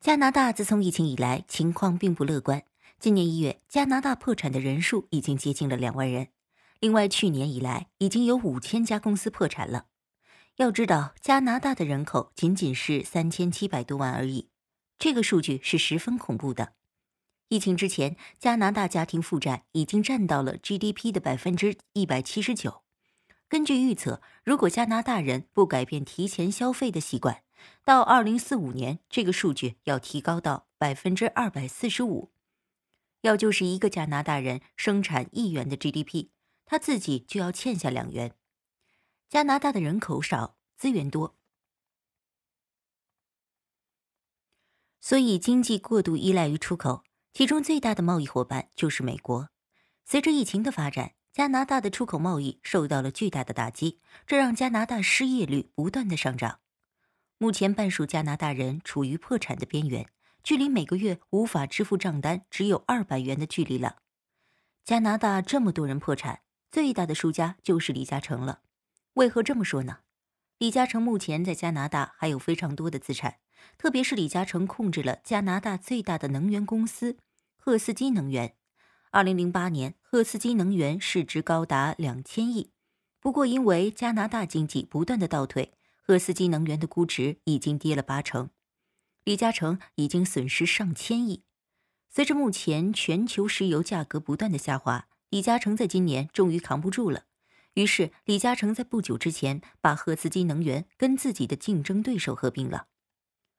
加拿大自从疫情以来，情况并不乐观。今年一月，加拿大破产的人数已经接近了两万人。另外，去年以来，已经有五千家公司破产了。要知道，加拿大的人口仅仅是三千七百多万而已，这个数据是十分恐怖的。疫情之前，加拿大家庭负债已经占到了 GDP 的百分之一百七十九。根据预测，如果加拿大人不改变提前消费的习惯，到二零四五年，这个数据要提高到百分之二百四十五，要就是一个加拿大人生产一元的 GDP，他自己就要欠下两元。加拿大的人口少，资源多，所以经济过度依赖于出口，其中最大的贸易伙伴就是美国。随着疫情的发展，加拿大的出口贸易受到了巨大的打击，这让加拿大失业率不断的上涨。目前，半数加拿大人处于破产的边缘，距离每个月无法支付账单只有二百元的距离了。加拿大这么多人破产，最大的输家就是李嘉诚了。为何这么说呢？李嘉诚目前在加拿大还有非常多的资产，特别是李嘉诚控制了加拿大最大的能源公司——赫斯基能源。二零零八年，赫斯基能源市值高达两千亿，不过因为加拿大经济不断的倒退。赫斯基能源的估值已经跌了八成，李嘉诚已经损失上千亿。随着目前全球石油价格不断的下滑，李嘉诚在今年终于扛不住了。于是，李嘉诚在不久之前把赫斯基能源跟自己的竞争对手合并了。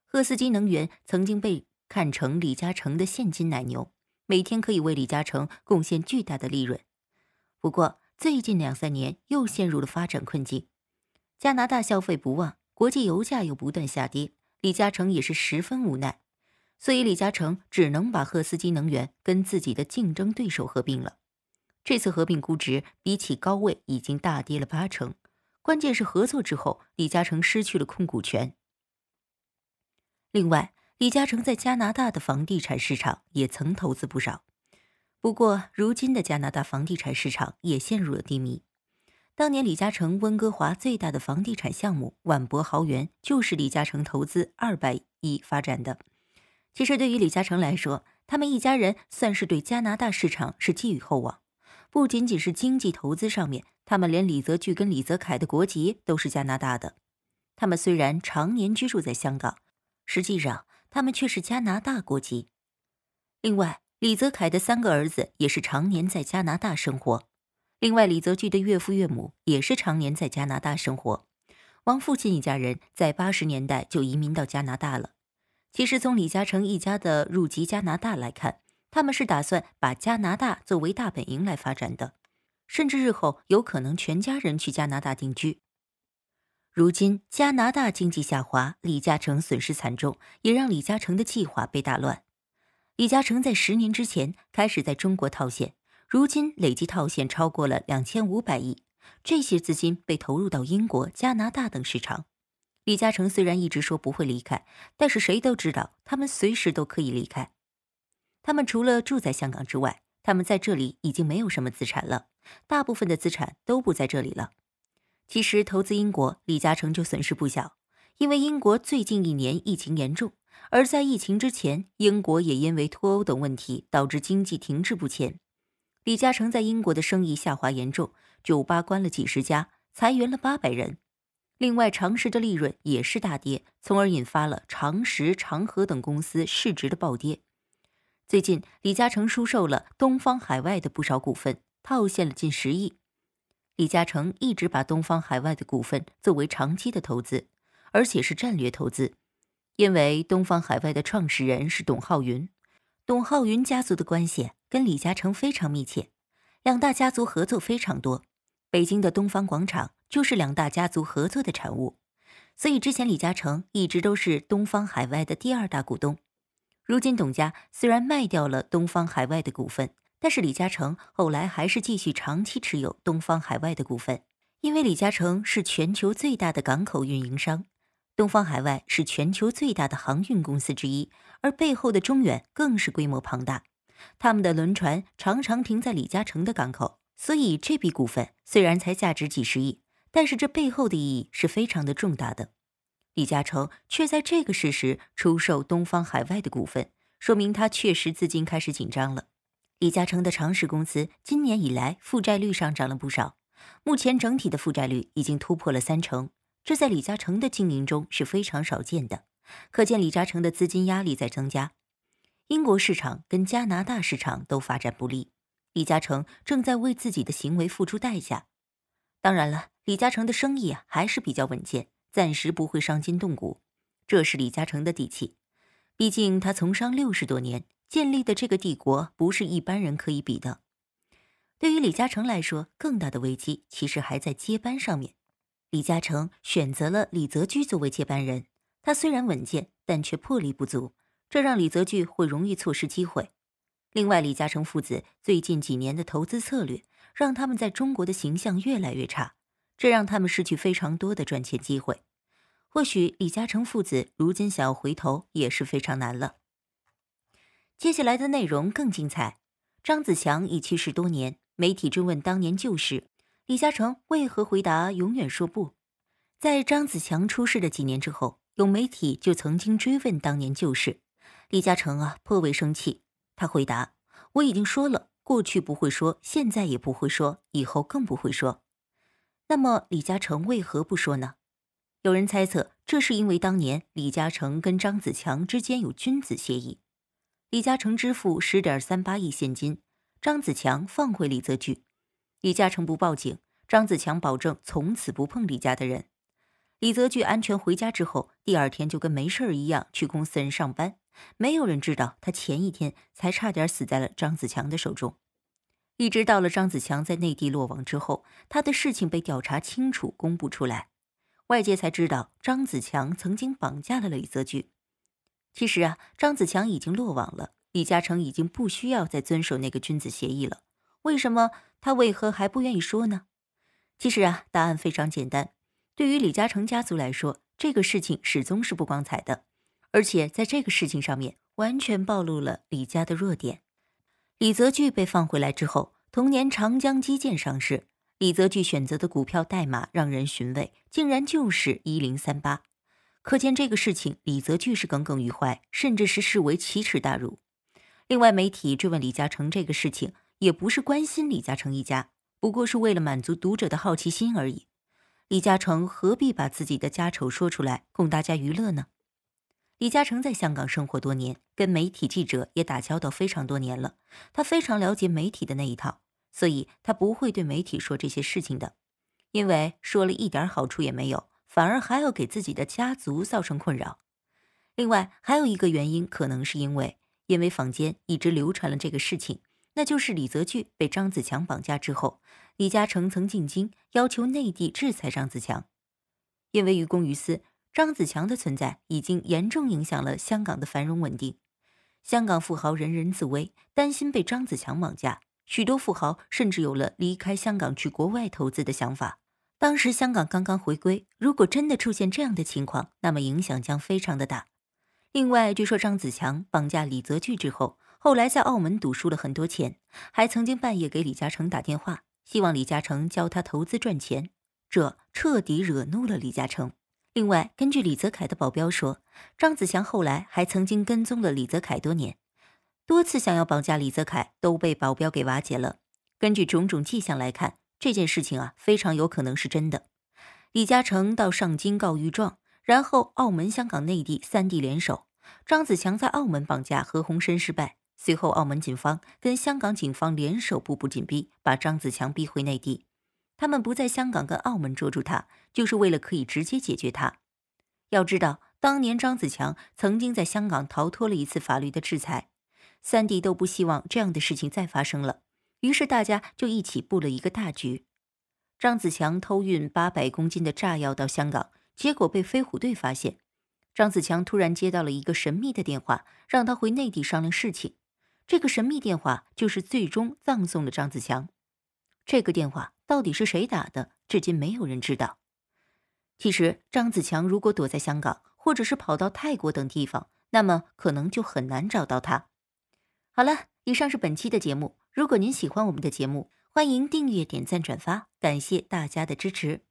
赫斯基能源曾经被看成李嘉诚的现金奶牛，每天可以为李嘉诚贡献巨大的利润。不过，最近两三年又陷入了发展困境。加拿大消费不旺，国际油价又不断下跌，李嘉诚也是十分无奈，所以李嘉诚只能把赫斯基能源跟自己的竞争对手合并了。这次合并估值比起高位已经大跌了八成，关键是合作之后李嘉诚失去了控股权。另外，李嘉诚在加拿大的房地产市场也曾投资不少，不过如今的加拿大房地产市场也陷入了低迷。当年，李嘉诚温哥华最大的房地产项目“万博豪园”就是李嘉诚投资二百亿发展的。其实，对于李嘉诚来说，他们一家人算是对加拿大市场是寄予厚望。不仅仅是经济投资上面，他们连李泽钜跟李泽楷的国籍都是加拿大的。他们虽然常年居住在香港，实际上他们却是加拿大国籍。另外，李泽楷的三个儿子也是常年在加拿大生活。另外，李泽钜的岳父岳母也是常年在加拿大生活。王父亲一家人在八十年代就移民到加拿大了。其实，从李嘉诚一家的入籍加拿大来看，他们是打算把加拿大作为大本营来发展的，甚至日后有可能全家人去加拿大定居。如今，加拿大经济下滑，李嘉诚损失惨重，也让李嘉诚的计划被打乱。李嘉诚在十年之前开始在中国套现。如今累计套现超过了两千五百亿，这些资金被投入到英国、加拿大等市场。李嘉诚虽然一直说不会离开，但是谁都知道他们随时都可以离开。他们除了住在香港之外，他们在这里已经没有什么资产了，大部分的资产都不在这里了。其实投资英国，李嘉诚就损失不小，因为英国最近一年疫情严重，而在疫情之前，英国也因为脱欧等问题导致经济停滞不前。李嘉诚在英国的生意下滑严重，酒吧关了几十家，裁员了八百人。另外，长实的利润也是大跌，从而引发了长实、长和等公司市值的暴跌。最近，李嘉诚出售了东方海外的不少股份，套现了近十亿。李嘉诚一直把东方海外的股份作为长期的投资，而且是战略投资，因为东方海外的创始人是董浩云，董浩云家族的关系。跟李嘉诚非常密切，两大家族合作非常多。北京的东方广场就是两大家族合作的产物。所以之前李嘉诚一直都是东方海外的第二大股东。如今董家虽然卖掉了东方海外的股份，但是李嘉诚后来还是继续长期持有东方海外的股份，因为李嘉诚是全球最大的港口运营商，东方海外是全球最大的航运公司之一，而背后的中远更是规模庞大。他们的轮船常常停在李嘉诚的港口，所以这笔股份虽然才价值几十亿，但是这背后的意义是非常的重大的。李嘉诚却在这个事实出售东方海外的股份，说明他确实资金开始紧张了。李嘉诚的长实公司今年以来负债率上涨了不少，目前整体的负债率已经突破了三成，这在李嘉诚的经营中是非常少见的，可见李嘉诚的资金压力在增加。英国市场跟加拿大市场都发展不利，李嘉诚正在为自己的行为付出代价。当然了，李嘉诚的生意还是比较稳健，暂时不会伤筋动骨，这是李嘉诚的底气。毕竟他从商六十多年，建立的这个帝国不是一般人可以比的。对于李嘉诚来说，更大的危机其实还在接班上面。李嘉诚选择了李泽钜作为接班人，他虽然稳健，但却魄力不足。这让李泽钜会容易错失机会。另外，李嘉诚父子最近几年的投资策略，让他们在中国的形象越来越差，这让他们失去非常多的赚钱机会。或许李嘉诚父子如今想要回头也是非常难了。接下来的内容更精彩。张子强已去世多年，媒体追问当年旧事，李嘉诚为何回答永远说不？在张子强出事的几年之后，有媒体就曾经追问当年旧事。李嘉诚啊，颇为生气。他回答：“我已经说了，过去不会说，现在也不会说，以后更不会说。”那么，李嘉诚为何不说呢？有人猜测，这是因为当年李嘉诚跟张子强之间有君子协议：李嘉诚支付十点三八亿现金，张子强放回李泽钜；李嘉诚不报警，张子强保证从此不碰李家的人。李泽钜安全回家之后，第二天就跟没事儿一样去公司上班。没有人知道他前一天才差点死在了张子强的手中，一直到了张子强在内地落网之后，他的事情被调查清楚，公布出来，外界才知道张子强曾经绑架了李泽钜。其实啊，张子强已经落网了，李嘉诚已经不需要再遵守那个君子协议了。为什么他为何还不愿意说呢？其实啊，答案非常简单。对于李嘉诚家族来说，这个事情始终是不光彩的。而且在这个事情上面，完全暴露了李家的弱点。李泽钜被放回来之后，同年长江基建上市，李泽钜选择的股票代码让人寻味，竟然就是一零三八。可见这个事情，李泽钜是耿耿于怀，甚至是视为奇耻大辱。另外，媒体追问李嘉诚这个事情，也不是关心李嘉诚一家，不过是为了满足读者的好奇心而已。李嘉诚何必把自己的家丑说出来，供大家娱乐呢？李嘉诚在香港生活多年，跟媒体记者也打交道非常多年了，他非常了解媒体的那一套，所以他不会对媒体说这些事情的，因为说了一点好处也没有，反而还要给自己的家族造成困扰。另外还有一个原因，可能是因为因为坊间一直流传了这个事情，那就是李泽钜被张子强绑架之后，李嘉诚曾进京要求内地制裁张子强，因为于公于私。张子强的存在已经严重影响了香港的繁荣稳定。香港富豪人人自危，担心被张子强绑架，许多富豪甚至有了离开香港去国外投资的想法。当时香港刚刚回归，如果真的出现这样的情况，那么影响将非常的大。另外，据说张子强绑架李泽钜之后，后来在澳门赌输了很多钱，还曾经半夜给李嘉诚打电话，希望李嘉诚教他投资赚钱，这彻底惹怒了李嘉诚。另外，根据李泽楷的保镖说，张子强后来还曾经跟踪了李泽楷多年，多次想要绑架李泽楷，都被保镖给瓦解了。根据种种迹象来看，这件事情啊非常有可能是真的。李嘉诚到上京告御状，然后澳门、香港、内地三地联手，张子强在澳门绑架何鸿燊失败，随后澳门警方跟香港警方联手，步步紧逼，把张子强逼回内地。他们不在香港跟澳门捉住他，就是为了可以直接解决他。要知道，当年张子强曾经在香港逃脱了一次法律的制裁，三弟都不希望这样的事情再发生了。于是大家就一起布了一个大局。张子强偷运八百公斤的炸药到香港，结果被飞虎队发现。张子强突然接到了一个神秘的电话，让他回内地商量事情。这个神秘电话就是最终葬送了张子强。这个电话。到底是谁打的，至今没有人知道。其实，张子强如果躲在香港，或者是跑到泰国等地方，那么可能就很难找到他。好了，以上是本期的节目。如果您喜欢我们的节目，欢迎订阅、点赞、转发，感谢大家的支持。